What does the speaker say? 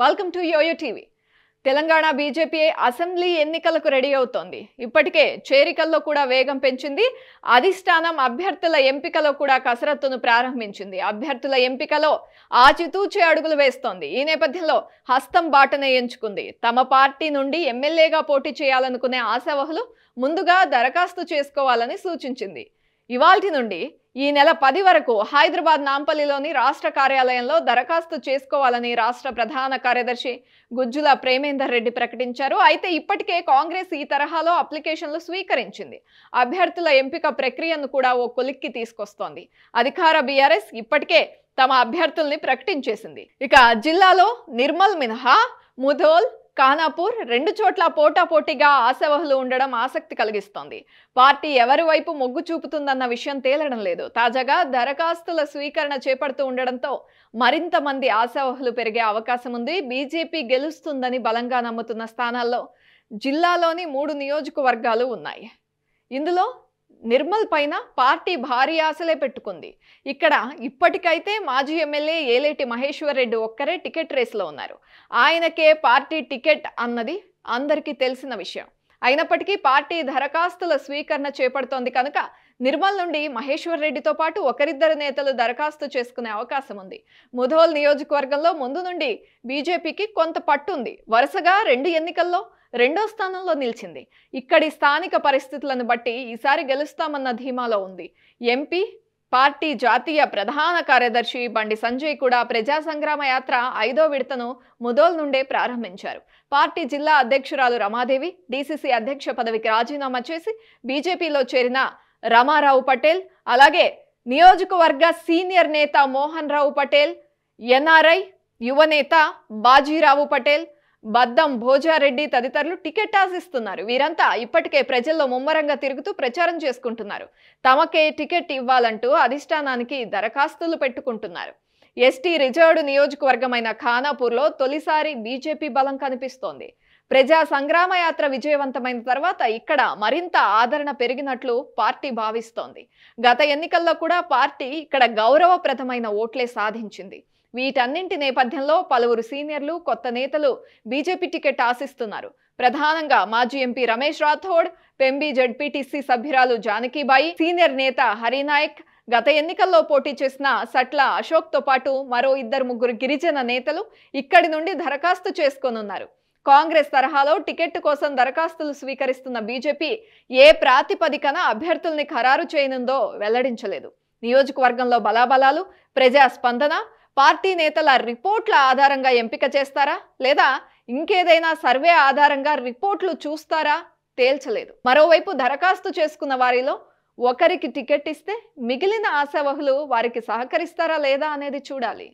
welcome to YOYO TV Telangana BJP assembly ఎన్నికలకు ready అవుతోంది ఇప్పటికే చేరికల్లో కూడా వేగం పెంచింది అధిష్టానం అభ్యర్థుల ఎంపికలో కూడా కసరత్తును ప్రారంభించింది అభ్యర్థుల ఎంపికలో ఆచితూచి అడుగులు వేస్తోంది ఈ నేపథ్యంలో హస్తం బాటనే ఎంచుకుంది తమ పార్టీ నుండి ఎమ్మెల్యేగా పోటీ చేయాలనుకునే ఆశావహులు ముందుగా దరఖాస్తు చేసుకోవాలని సూచించింది ఇవాల్టి నుండి ఈ నెల పది వరకు హైదరాబాద్ నాంపల్లిలోని రాష్ట్ర కార్యాలయంలో దరఖాస్తు చేసుకోవాలని రాష్ట్ర ప్రధాన కార్యదర్శి గుజ్జుల ప్రేమేందర్ రెడ్డి ప్రకటించారు అయితే ఇప్పటికే కాంగ్రెస్ ఈ తరహాలో అప్లికేషన్లు స్వీకరించింది అభ్యర్థుల ఎంపిక ప్రక్రియను కూడా ఓ కొలిక్కి తీసుకొస్తోంది అధికార బీఆర్ఎస్ ఇప్పటికే తమ అభ్యర్థుల్ని ప్రకటించేసింది ఇక జిల్లాలో నిర్మల్ మినహా ముధోల్ ఖానాపూర్ రెండు చోట్ల పోటాపోటీగా ఆశావహులు ఉండడం ఆసక్తి కలిగిస్తోంది పార్టీ ఎవరి వైపు మొగ్గు చూపుతుందన్న విషయం తేలడం లేదు తాజాగా దరఖాస్తుల స్వీకరణ చేపడుతూ ఉండడంతో మరింత మంది ఆశావహులు పెరిగే అవకాశం ఉంది బీజేపీ గెలుస్తుందని బలంగా నమ్ముతున్న స్థానాల్లో జిల్లాలోని మూడు నియోజకవర్గాలు ఉన్నాయి ఇందులో నిర్మల్ పైన పార్టీ భారీ ఆశలే పెట్టుకుంది ఇక్కడ ఇప్పటికైతే మాజీ ఎమ్మెల్యే ఏలేటి మహేశ్వర్ రెడ్డి ఒక్కరే టికెట్ రేస్లో ఉన్నారు ఆయనకే పార్టీ టికెట్ అన్నది అందరికీ తెలిసిన విషయం అయినప్పటికీ పార్టీ దరఖాస్తుల స్వీకరణ చేపడుతోంది కనుక నిర్మల్ నుండి మహేశ్వర్ రెడ్డితో పాటు ఒకరిద్దరు నేతలు దరఖాస్తు చేసుకునే అవకాశం ఉంది ముధోల్ నియోజకవర్గంలో ముందు నుండి బీజేపీకి కొంత పట్టుంది వరుసగా రెండు ఎన్నికల్లో రెండో స్థానంలో నిలిచింది ఇక్కడి స్థానిక పరిస్థితులను బట్టి ఈసారి గెలుస్తామన్న ధీమాలో ఉంది ఎంపీ పార్టీ జాతీయ ప్రధాన కార్యదర్శి బండి సంజయ్ కూడా ప్రజా సంగ్రామ యాత్ర ఐదో విడతను ముదోల్ నుండే ప్రారంభించారు పార్టీ జిల్లా అధ్యక్షురాలు రమాదేవి డీసీసీ అధ్యక్ష పదవికి రాజీనామా చేసి బీజేపీలో చేరిన రమారావు పటేల్ అలాగే నియోజకవర్గ సీనియర్ నేత మోహన్ రావు పటేల్ ఎన్ఆర్ఐ యువనేత బాజీరావు పటేల్ బద్దం భోజారెడ్డి తదితరులు టికెట్ ఆశిస్తున్నారు వీరంతా ఇప్పటికే ప్రజల్లో ముమ్మరంగా తిరుగుతూ ప్రచారం చేసుకుంటున్నారు తమకే టికెట్ ఇవ్వాలంటూ అధిష్టానానికి దరఖాస్తులు పెట్టుకుంటున్నారు ఎస్టీ రిజర్వ్డ్ నియోజకవర్గమైన ఖానాపూర్లో తొలిసారి బీజేపీ బలం కనిపిస్తోంది ప్రజా సంగ్రామ యాత్ర విజయవంతమైన తర్వాత ఇక్కడ మరింత ఆదరణ పెరిగినట్లు పార్టీ భావిస్తోంది గత ఎన్నికల్లో కూడా పార్టీ ఇక్కడ గౌరవప్రదమైన ఓట్లే సాధించింది వీటన్నింటి నేపథ్యంలో పలువురు సీనియర్లు కొత్త నేతలు బీజేపీ టికెట్ ఆశిస్తున్నారు ప్రధానంగా మాజీ ఎంపీ రమేష్ రాథోడ్ పెంబీ జడ్పీటీసీ సభ్యురాలు జానకీబాయి సీనియర్ నేత హరినాయక్ గత ఎన్నికల్లో పోటీ చేసిన సట్ల అశోక్తో పాటు మరో ఇద్దరు ముగ్గురు గిరిజన నేతలు ఇక్కడి నుండి దరఖాస్తు చేసుకోనున్నారు కాంగ్రెస్ తరహాలో టికెట్ కోసం దరఖాస్తులు స్వీకరిస్తున్న బీజేపీ ఏ ప్రాతిపదికన అభ్యర్థుల్ని ఖరారు చేయనుందో వెల్లడించలేదు నియోజకవర్గంలో బలాబలాలు ప్రజా స్పందన పార్టీ నేతల రిపోర్ట్ల ఆధారంగా ఎంపిక చేస్తారా లేదా ఇంకేదైనా సర్వే ఆధారంగా రిపోర్ట్లు చూస్తారా తేల్చలేదు మరోవైపు దరఖాస్తు చేసుకున్న వారిలో ఒకరికి టికెట్ ఇస్తే మిగిలిన ఆశావహులు వారికి సహకరిస్తారా లేదా అనేది చూడాలి